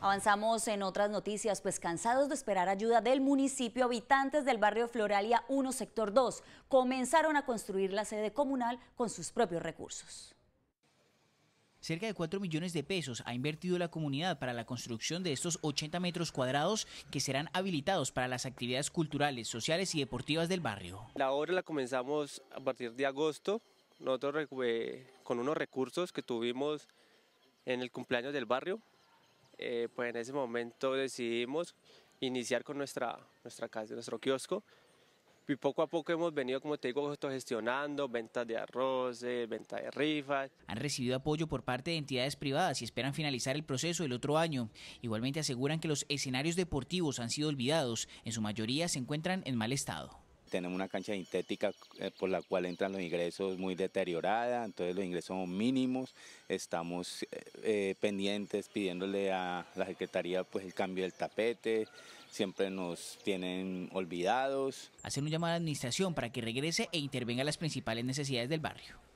Avanzamos en otras noticias, pues cansados de esperar ayuda del municipio, habitantes del barrio Floralia 1, sector 2, comenzaron a construir la sede comunal con sus propios recursos. Cerca de 4 millones de pesos ha invertido la comunidad para la construcción de estos 80 metros cuadrados que serán habilitados para las actividades culturales, sociales y deportivas del barrio. La obra la comenzamos a partir de agosto, nosotros eh, con unos recursos que tuvimos en el cumpleaños del barrio, eh, pues en ese momento decidimos iniciar con nuestra, nuestra casa, nuestro kiosco. Y poco a poco hemos venido, como te digo, gestionando ventas de arroz, venta de rifas. Han recibido apoyo por parte de entidades privadas y esperan finalizar el proceso el otro año. Igualmente aseguran que los escenarios deportivos han sido olvidados, en su mayoría se encuentran en mal estado tenemos una cancha sintética eh, por la cual entran los ingresos muy deteriorada, entonces los ingresos son mínimos, estamos eh, eh, pendientes pidiéndole a la Secretaría pues el cambio del tapete, siempre nos tienen olvidados. Hacen un llamado a la administración para que regrese e intervenga las principales necesidades del barrio.